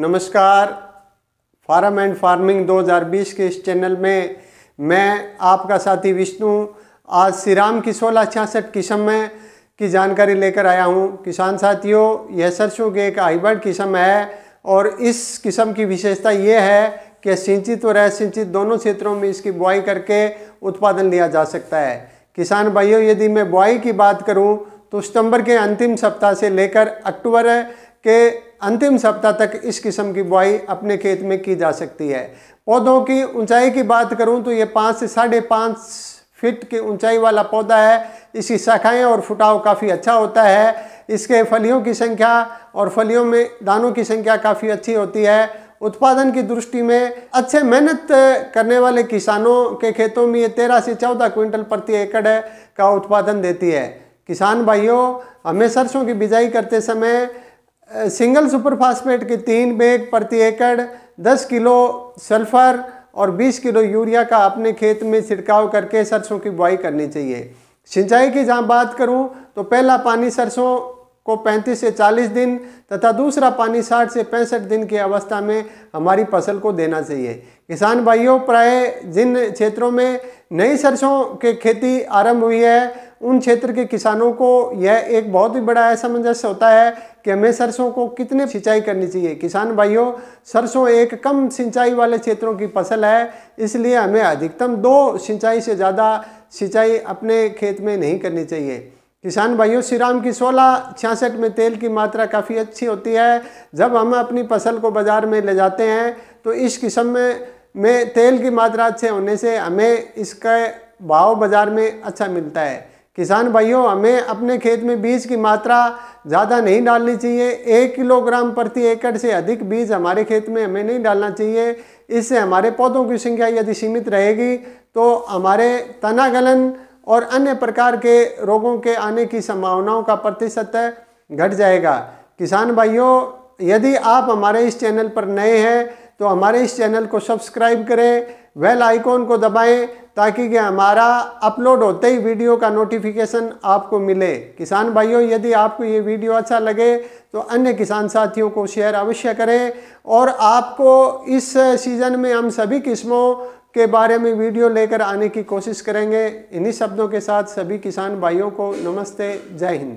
नमस्कार farm and farming 2020 के इस चैनल में मैं आपका साथी विष्णु आज श्री राम की सोलह छियासठ किस्म में की जानकारी लेकर आया हूं किसान साथियों यह सरसों के एक हाइब्रिड किस्म है और इस किस्म की विशेषता ये है कि सिंचित और असिंचित दोनों क्षेत्रों में इसकी बुआई करके उत्पादन लिया जा सकता है किसान भाइयों यदि मैं बुआई की बात करूँ तो सितंबर के अंतिम सप्ताह से लेकर अक्टूबर के अंतिम सप्ताह तक इस किस्म की बुआई अपने खेत में की जा सकती है पौधों की ऊंचाई की बात करूं तो ये पाँच से साढ़े पाँच फिट की ऊंचाई वाला पौधा है इसकी शाखाएं और फुटाव काफ़ी अच्छा होता है इसके फलियों की संख्या और फलियों में दानों की संख्या काफ़ी अच्छी होती है उत्पादन की दृष्टि में अच्छे मेहनत करने वाले किसानों के खेतों में ये तेरह से चौदह क्विंटल प्रति एकड़ का उत्पादन देती है किसान भाइयों हमें सरसों की बिजाई करते समय सिंगल सुपरफास्फेट के तीन बैग प्रति एकड़ दस किलो सल्फर और 20 किलो यूरिया का अपने खेत में छिड़काव करके सरसों की बुआई करनी चाहिए सिंचाई की जहाँ बात करूँ तो पहला पानी सरसों को 35 से 40 दिन तथा दूसरा पानी 60 से पैंसठ दिन की अवस्था में हमारी फसल को देना चाहिए किसान भाइयों प्राय जिन क्षेत्रों में नई सरसों के खेती आरंभ हुई है उन क्षेत्र के किसानों को यह एक बहुत ही बड़ा असमंजस होता है कि हमें सरसों को कितने सिंचाई करनी चाहिए किसान भाइयों सरसों एक कम सिंचाई वाले क्षेत्रों की फसल है इसलिए हमें अधिकतम दो सिंचाई से ज़्यादा सिंचाई अपने खेत में नहीं करनी चाहिए किसान भाइयों श्रीराम की सोलह छियासठ में तेल की मात्रा काफ़ी अच्छी होती है जब हम अपनी फसल को बाज़ार में ले जाते हैं तो इस किस्म में में तेल की मात्रा अच्छे होने से हमें इसका भाव बाज़ार में अच्छा मिलता है किसान भाइयों हमें अपने खेत में बीज की मात्रा ज़्यादा नहीं डालनी चाहिए एक किलोग्राम प्रति एकड़ से अधिक बीज हमारे खेत में हमें नहीं डालना चाहिए इससे हमारे पौधों की संख्या यदि सीमित रहेगी तो हमारे तना गलन और अन्य प्रकार के रोगों के आने की संभावनाओं का प्रतिशत घट जाएगा किसान भाइयों यदि आप हमारे इस चैनल पर नए हैं तो हमारे इस चैनल को सब्सक्राइब करें वेल आइकॉन को दबाएं ताकि कि हमारा अपलोड होते ही वीडियो का नोटिफिकेशन आपको मिले किसान भाइयों यदि आपको ये वीडियो अच्छा लगे तो अन्य किसान साथियों को शेयर अवश्य करें और आपको इस सीज़न में हम सभी किस्मों के बारे में वीडियो लेकर आने की कोशिश करेंगे इन्हीं शब्दों के साथ सभी किसान भाइयों को नमस्ते जय हिंद